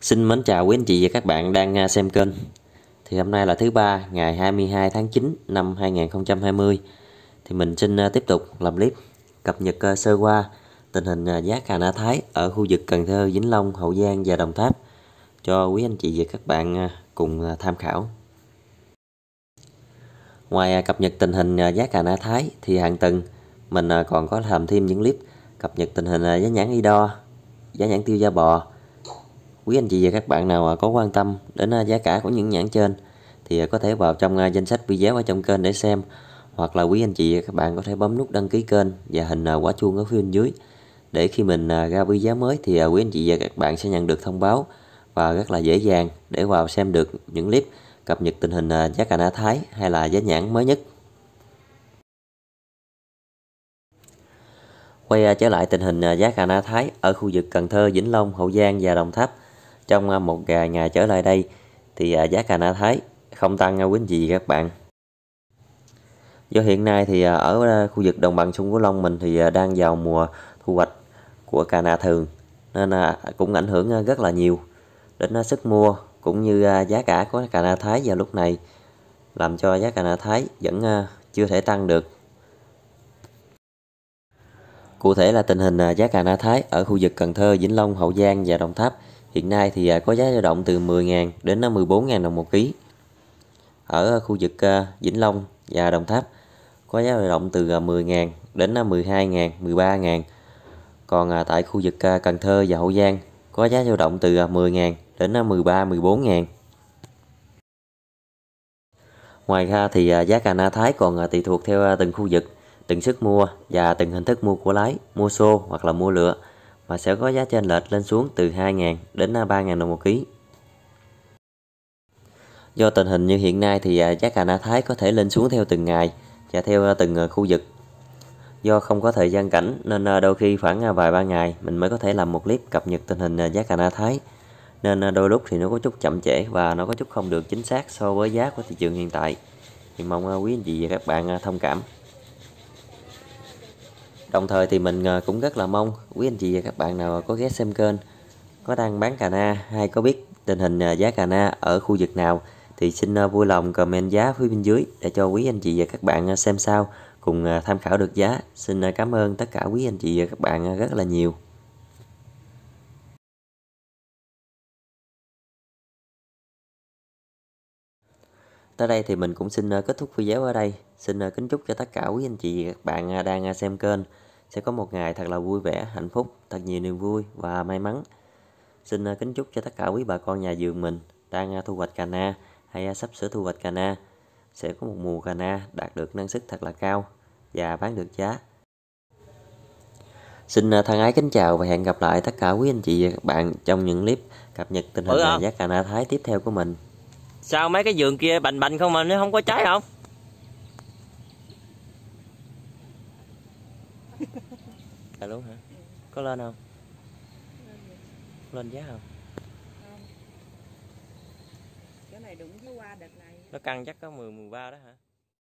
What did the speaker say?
Xin mến chào quý anh chị và các bạn đang à, xem kênh Thì hôm nay là thứ ba ngày 22 tháng 9 năm 2020 Thì mình xin à, tiếp tục làm clip cập nhật à, sơ qua tình hình giá cà na thái ở khu vực Cần Thơ, Vĩnh Long, Hậu Giang và Đồng Tháp cho quý anh chị và các bạn cùng tham khảo Ngoài cập nhật tình hình giá cà na thái thì hàng tuần mình còn có làm thêm những clip cập nhật tình hình giá nhãn y đo, giá nhãn tiêu da bò quý anh chị và các bạn nào à, có quan tâm đến à, giá cả của những nhãn trên thì à, có thể vào trong danh sách video ở trong kênh để xem hoặc là quý anh chị và các bạn có thể bấm nút đăng ký kênh và hình quả chuông ở phía bên dưới để khi mình ra video mới thì quý anh chị và các bạn sẽ nhận được thông báo và rất là dễ dàng để vào xem được những clip cập nhật tình hình giá cà na thái hay là giá nhãn mới nhất. Quay trở lại tình hình giá cà na thái ở khu vực Cần Thơ, Vĩnh Long, Hậu Giang và Đồng Tháp trong à, một à, ngày trở lại đây thì à, giá cà na thái không tăng nha quý anh các bạn do hiện nay thì ở khu vực đồng bằng sông cửu long mình thì đang vào mùa thu hoạch của cà na thường nên cũng ảnh hưởng rất là nhiều đến sức mua cũng như giá cả của cà na thái vào lúc này làm cho giá cà na thái vẫn chưa thể tăng được Cụ thể là tình hình giá cà na thái ở khu vực Cần Thơ, Vĩnh Long, Hậu Giang và Đồng Tháp Hiện nay thì à, có giá dao động từ 10.000 đến 14.000 đồng một ký. Ở khu vực à, Vĩnh Long và Đồng Tháp có giá dao động từ 10.000 à, đến 12.000, 13.000. Còn tại khu vực Cần Thơ và Hậu Giang có giá dao động từ 10.000 đến 13 14.000. Ngoài ra thì giá cà na thái còn tùy thuộc theo từng khu vực, từng sức mua và từng hình thức mua của lái, mua xô hoặc là mua lựa và sẽ có giá trên lệch lên xuống từ 2.000 đến 3.000 à, đồng một ký. Do tình hình như hiện nay thì à, giá cà na thái có thể lên xuống theo từng ngày và theo à, từng khu vực. Do không có thời gian cảnh nên đôi khi khoảng vài ba ngày mình mới có thể làm một clip cập nhật tình hình giá cà na thái. Nên đôi lúc thì nó có chút chậm trễ và nó có chút không được chính xác so với giá của thị trường hiện tại. Thì mong quý anh chị và các bạn thông cảm. Đồng thời thì mình ờ, cũng rất là mong quý anh chị và các bạn nào có ghé xem kênh có đang bán cà na hay có biết tình hình ờ, giá cà na ở khu vực nào thì xin ờ, vui lòng comment giá phía bên dưới để cho quý anh chị và các bạn xem sao cùng tham khảo được giá. Xin cảm ơn tất cả quý anh chị và các bạn rất là nhiều. Tới đây thì mình cũng xin ờ, kết thúc video ở đây. Xin ờ, kính chúc cho tất cả quý anh chị các bạn ờ, đang xem kênh sẽ có một ngày thật là vui vẻ, hạnh phúc, thật nhiều niềm vui và may mắn. Xin kính chúc cho tất cả quý bà con nhà vườn mình đang thu hoạch cà na hay sắp sửa thu hoạch cà na sẽ có một mùa cà na đạt được năng suất thật là cao và bán được giá. Xin thân ái kính chào và hẹn gặp lại tất cả quý anh chị và các bạn trong những clip cập nhật tình hình giá cà na Thái tiếp theo của mình sao mấy cái giường kia bành bành không mà nó không có trái không à luôn hả có lên không lên giá không cái cái này này đợt nó căng chắc có 10 13 đó hả